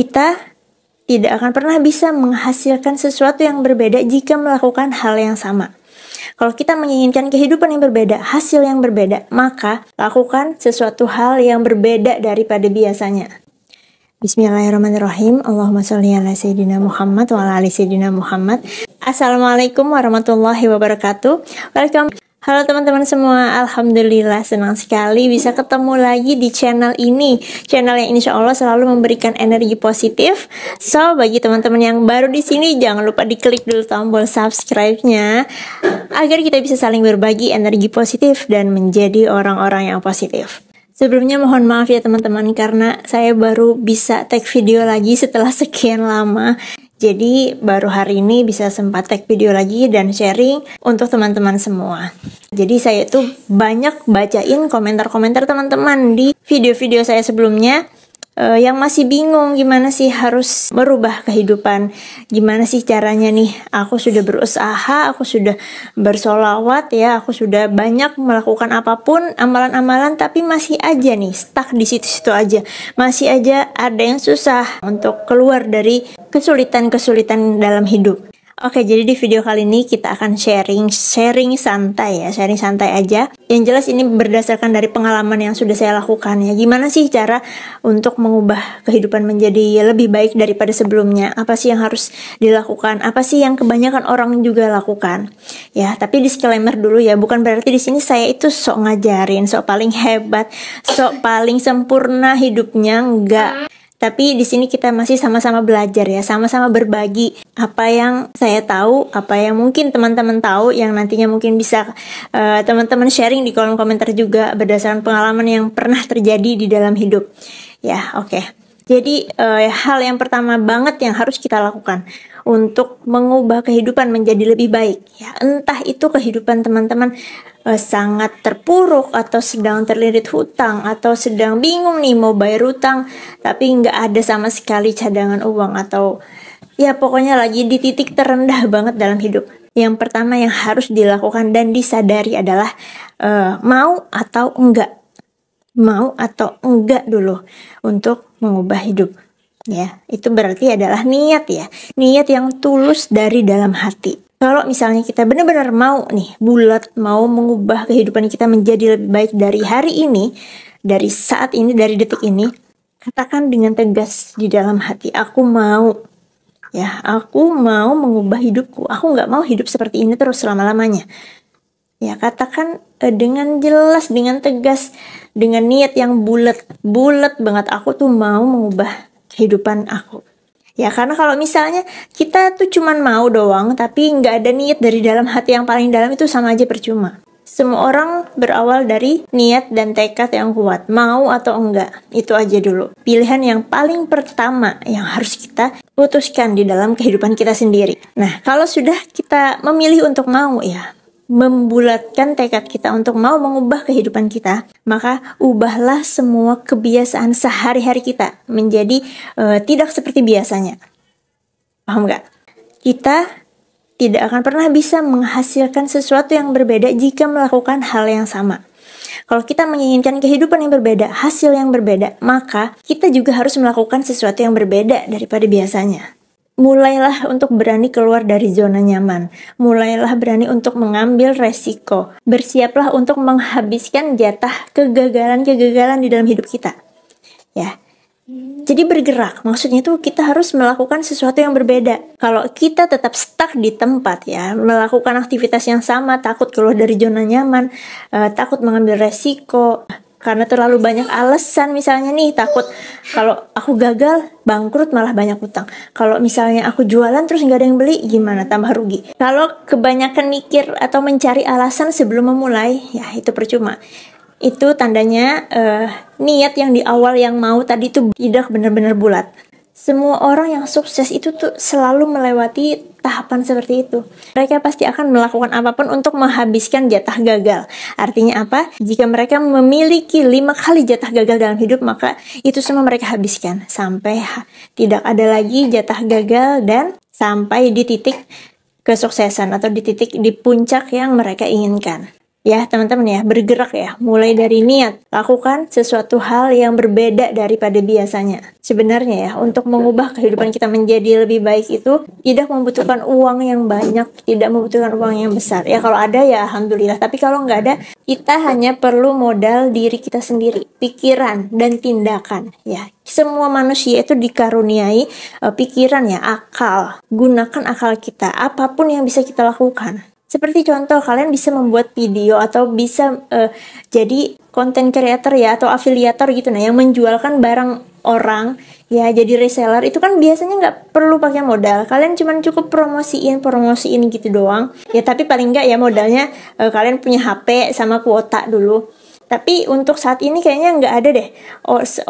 Kita tidak akan pernah bisa menghasilkan sesuatu yang berbeda jika melakukan hal yang sama. Kalau kita menginginkan kehidupan yang berbeda, hasil yang berbeda, maka lakukan sesuatu hal yang berbeda daripada biasanya. Bismillahirrahmanirrahim. Allahumma sholli ala sayyidina Muhammad wa ala ali sayyidina Muhammad. Assalamualaikum warahmatullahi wabarakatuh. Welcome Halo teman-teman semua, Alhamdulillah senang sekali bisa ketemu lagi di channel ini Channel yang insya Allah selalu memberikan energi positif So, bagi teman-teman yang baru di sini jangan lupa diklik dulu tombol subscribe-nya Agar kita bisa saling berbagi energi positif dan menjadi orang-orang yang positif Sebelumnya mohon maaf ya teman-teman karena saya baru bisa take video lagi setelah sekian lama. Jadi baru hari ini bisa sempat take video lagi dan sharing untuk teman-teman semua. Jadi saya tuh banyak bacain komentar-komentar teman-teman di video-video saya sebelumnya uh, yang masih bingung gimana sih harus merubah kehidupan, gimana sih caranya nih. Aku sudah berusaha, aku sudah bersolawat ya, aku sudah banyak melakukan apapun amalan-amalan tapi masih aja nih stuck di situ-situ aja. Masih aja ada yang susah untuk keluar dari kesulitan-kesulitan dalam hidup. Oke, jadi di video kali ini kita akan sharing, sharing santai ya, sharing santai aja. Yang jelas ini berdasarkan dari pengalaman yang sudah saya lakukan ya. Gimana sih cara untuk mengubah kehidupan menjadi lebih baik daripada sebelumnya? Apa sih yang harus dilakukan? Apa sih yang kebanyakan orang juga lakukan? Ya, tapi disclaimer dulu ya, bukan berarti di sini saya itu sok ngajarin, sok paling hebat, sok paling sempurna hidupnya, enggak. Tapi di sini kita masih sama-sama belajar ya, sama-sama berbagi apa yang saya tahu, apa yang mungkin teman-teman tahu, yang nantinya mungkin bisa teman eh, teman-teman sharing di kolom komentar juga berdasarkan pengalaman yang pernah terjadi di dalam hidup. Ya, oke. Okay. Jadi uh, hal yang pertama banget yang harus kita lakukan untuk mengubah kehidupan menjadi lebih baik ya entah itu kehidupan teman-teman uh, sangat terpuruk atau sedang terlilit hutang atau sedang bingung nih mau bayar hutang tapi nggak ada sama sekali cadangan uang atau ya pokoknya lagi di titik terendah banget dalam hidup yang pertama yang harus dilakukan dan disadari adalah uh, mau atau enggak mau atau enggak dulu untuk mengubah hidup ya itu berarti adalah niat ya niat yang tulus dari dalam hati kalau misalnya kita benar-benar mau nih bulat mau mengubah kehidupan kita menjadi lebih baik dari hari ini dari saat ini dari detik ini katakan dengan tegas di dalam hati aku mau ya aku mau mengubah hidupku aku nggak mau hidup seperti ini terus selama lamanya Ya, katakan eh, dengan jelas, dengan tegas, dengan niat yang bulat, bulat banget aku tuh mau mengubah kehidupan aku. Ya, karena kalau misalnya kita tuh cuman mau doang, tapi nggak ada niat dari dalam hati yang paling dalam itu sama aja percuma. Semua orang berawal dari niat dan tekad yang kuat, mau atau enggak, itu aja dulu. Pilihan yang paling pertama yang harus kita putuskan di dalam kehidupan kita sendiri. Nah, kalau sudah kita memilih untuk mau ya, membulatkan tekad kita untuk mau mengubah kehidupan kita, maka ubahlah semua kebiasaan sehari-hari kita menjadi uh, tidak seperti biasanya. Paham nggak? Kita tidak akan pernah bisa menghasilkan sesuatu yang berbeda jika melakukan hal yang sama. Kalau kita menginginkan kehidupan yang berbeda, hasil yang berbeda, maka kita juga harus melakukan sesuatu yang berbeda daripada biasanya mulailah untuk berani keluar dari zona nyaman. Mulailah berani untuk mengambil resiko. Bersiaplah untuk menghabiskan jatah kegagalan-kegagalan di dalam hidup kita. Ya. Jadi bergerak, maksudnya itu kita harus melakukan sesuatu yang berbeda. Kalau kita tetap stuck di tempat ya, melakukan aktivitas yang sama, takut keluar dari zona nyaman, uh, takut mengambil resiko, karena terlalu banyak alasan misalnya nih takut kalau aku gagal bangkrut malah banyak utang kalau misalnya aku jualan terus nggak ada yang beli gimana tambah rugi kalau kebanyakan mikir atau mencari alasan sebelum memulai ya itu percuma itu tandanya uh, niat yang di awal yang mau tadi itu tidak benar-benar bulat semua orang yang sukses itu tuh selalu melewati tahapan seperti itu. Mereka pasti akan melakukan apapun untuk menghabiskan jatah gagal. Artinya apa? Jika mereka memiliki lima kali jatah gagal dalam hidup, maka itu semua mereka habiskan sampai tidak ada lagi jatah gagal dan sampai di titik kesuksesan atau di titik di puncak yang mereka inginkan. Ya, teman-teman ya, bergerak ya. Mulai dari niat, lakukan sesuatu hal yang berbeda daripada biasanya. Sebenarnya ya, untuk mengubah kehidupan kita menjadi lebih baik itu tidak membutuhkan uang yang banyak, tidak membutuhkan uang yang besar. Ya, kalau ada ya alhamdulillah, tapi kalau nggak ada, kita hanya perlu modal diri kita sendiri, pikiran dan tindakan ya. Semua manusia itu dikaruniai uh, pikiran ya, akal. Gunakan akal kita apapun yang bisa kita lakukan seperti contoh kalian bisa membuat video atau bisa uh, jadi konten creator ya atau afiliator gitu nah yang menjualkan barang orang ya jadi reseller itu kan biasanya nggak perlu pakai modal kalian cuman cukup promosiin promosiin gitu doang ya tapi paling nggak ya modalnya uh, kalian punya HP sama kuota dulu tapi untuk saat ini kayaknya nggak ada deh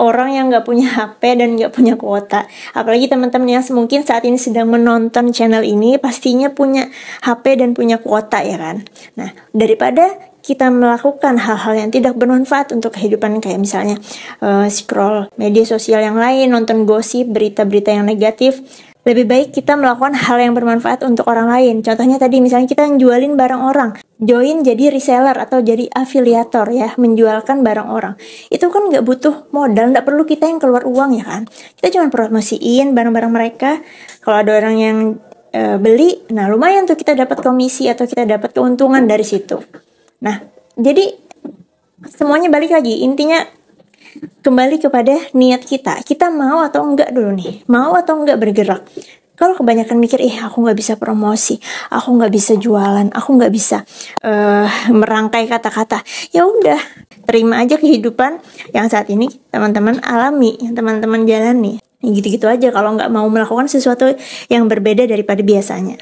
orang yang nggak punya HP dan nggak punya kuota. Apalagi teman-teman yang mungkin saat ini sedang menonton channel ini pastinya punya HP dan punya kuota ya kan. Nah, daripada kita melakukan hal-hal yang tidak bermanfaat untuk kehidupan kayak misalnya uh, scroll media sosial yang lain, nonton gosip, berita-berita yang negatif, lebih baik kita melakukan hal yang bermanfaat untuk orang lain. Contohnya tadi misalnya kita yang jualin barang orang, join jadi reseller atau jadi afiliator ya, menjualkan barang orang. Itu kan nggak butuh modal, nggak perlu kita yang keluar uang ya kan. Kita cuma promosiin barang-barang mereka. Kalau ada orang yang e, beli, nah lumayan tuh kita dapat komisi atau kita dapat keuntungan dari situ. Nah, jadi semuanya balik lagi intinya kembali kepada niat kita. Kita mau atau enggak dulu nih, mau atau enggak bergerak. Kalau kebanyakan mikir, ih eh, aku nggak bisa promosi, aku nggak bisa jualan, aku nggak bisa uh, merangkai kata-kata, ya udah terima aja kehidupan yang saat ini teman-teman alami, yang teman-teman jalani. Nah, gitu-gitu aja kalau nggak mau melakukan sesuatu yang berbeda daripada biasanya.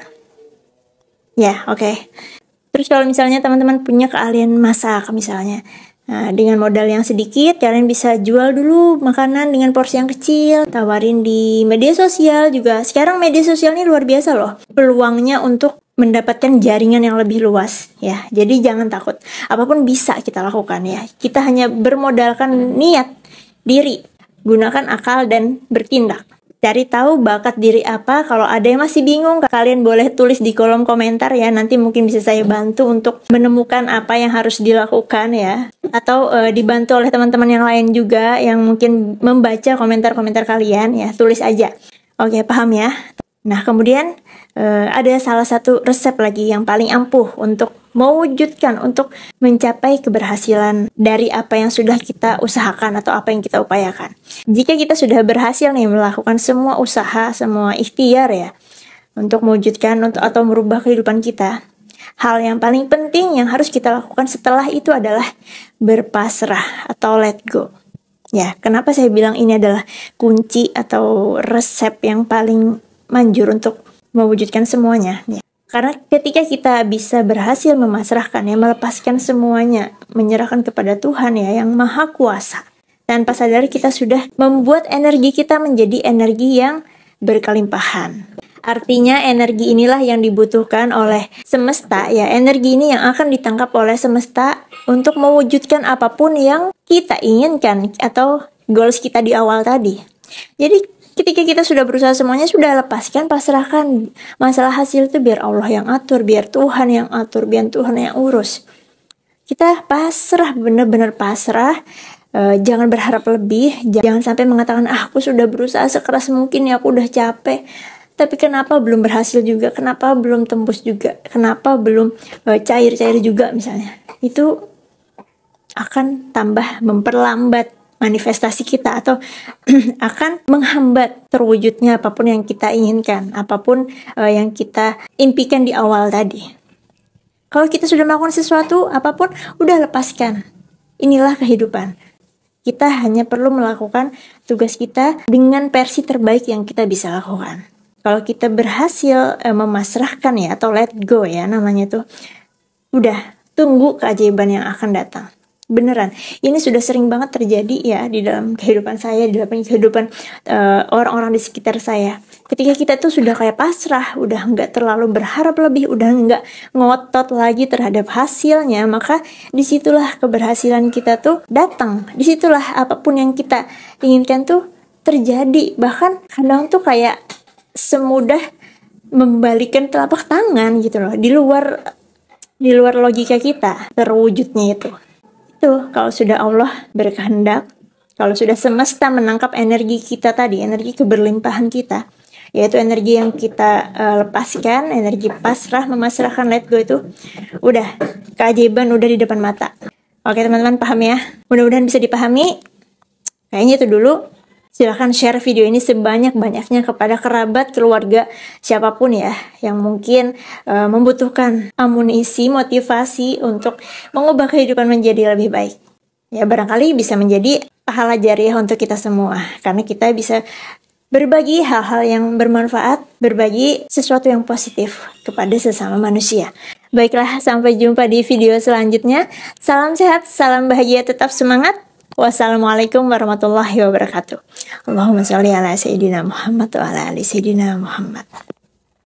Ya, yeah, oke. Okay. Terus kalau misalnya teman-teman punya keahlian masak misalnya, Nah, dengan modal yang sedikit, kalian bisa jual dulu makanan dengan porsi yang kecil, tawarin di media sosial juga. Sekarang media sosial ini luar biasa loh, peluangnya untuk mendapatkan jaringan yang lebih luas ya. Jadi jangan takut, apapun bisa kita lakukan ya. Kita hanya bermodalkan niat, diri, gunakan akal dan bertindak. Cari tahu bakat diri apa, kalau ada yang masih bingung, kalian boleh tulis di kolom komentar ya, nanti mungkin bisa saya bantu untuk menemukan apa yang harus dilakukan ya. Atau e, dibantu oleh teman-teman yang lain juga yang mungkin membaca komentar-komentar kalian ya, tulis aja. Oke, paham ya? Nah, kemudian e, ada salah satu resep lagi yang paling ampuh untuk mewujudkan untuk mencapai keberhasilan dari apa yang sudah kita usahakan atau apa yang kita upayakan. Jika kita sudah berhasil nih melakukan semua usaha, semua ikhtiar ya untuk mewujudkan untuk atau merubah kehidupan kita, Hal yang paling penting yang harus kita lakukan setelah itu adalah berpasrah atau let go. Ya, kenapa saya bilang ini adalah kunci atau resep yang paling manjur untuk mewujudkan semuanya? Ya. Karena ketika kita bisa berhasil memasrahkan ya, melepaskan semuanya, menyerahkan kepada Tuhan ya yang maha kuasa. Tanpa sadar kita sudah membuat energi kita menjadi energi yang berkelimpahan. Artinya energi inilah yang dibutuhkan oleh semesta ya. Energi ini yang akan ditangkap oleh semesta untuk mewujudkan apapun yang kita inginkan atau goals kita di awal tadi. Jadi ketika kita sudah berusaha semuanya sudah lepaskan pasrahkan masalah hasil itu biar Allah yang atur biar Tuhan yang atur biar Tuhan yang urus kita pasrah bener-bener pasrah e, jangan berharap lebih jangan sampai mengatakan ah, aku sudah berusaha sekeras mungkin ya aku udah capek tapi kenapa belum berhasil juga kenapa belum tembus juga kenapa belum e, cair-cair e, juga misalnya itu akan tambah memperlambat manifestasi kita atau akan menghambat terwujudnya apapun yang kita inginkan, apapun uh, yang kita impikan di awal tadi. Kalau kita sudah melakukan sesuatu apapun, udah lepaskan. Inilah kehidupan. Kita hanya perlu melakukan tugas kita dengan versi terbaik yang kita bisa lakukan. Kalau kita berhasil eh, memasrahkan ya atau let go ya namanya itu, udah tunggu keajaiban yang akan datang beneran ini sudah sering banget terjadi ya di dalam kehidupan saya di dalam kehidupan uh, orang-orang di sekitar saya ketika kita tuh sudah kayak pasrah udah nggak terlalu berharap lebih udah nggak ngotot lagi terhadap hasilnya maka disitulah keberhasilan kita tuh datang disitulah apapun yang kita inginkan tuh terjadi bahkan kadang tuh kayak semudah membalikan telapak tangan gitu loh di luar di luar logika kita terwujudnya itu itu kalau sudah Allah berkehendak, kalau sudah semesta menangkap energi kita tadi, energi keberlimpahan kita, yaitu energi yang kita uh, lepaskan, energi pasrah, memasrahkan, let go itu, udah, keajaiban udah di depan mata. Oke teman-teman, paham ya? Mudah-mudahan bisa dipahami. Kayaknya itu dulu. Silahkan share video ini sebanyak-banyaknya kepada kerabat, keluarga, siapapun ya yang mungkin e, membutuhkan amunisi, motivasi untuk mengubah kehidupan menjadi lebih baik. Ya barangkali bisa menjadi pahala jariah untuk kita semua karena kita bisa berbagi hal-hal yang bermanfaat, berbagi sesuatu yang positif kepada sesama manusia. Baiklah, sampai jumpa di video selanjutnya. Salam sehat, salam bahagia, tetap semangat. Wassalamualaikum warahmatullahi wabarakatuh. Allahumma sholli ala sayyidina Muhammad wa ala ali sayyidina Muhammad.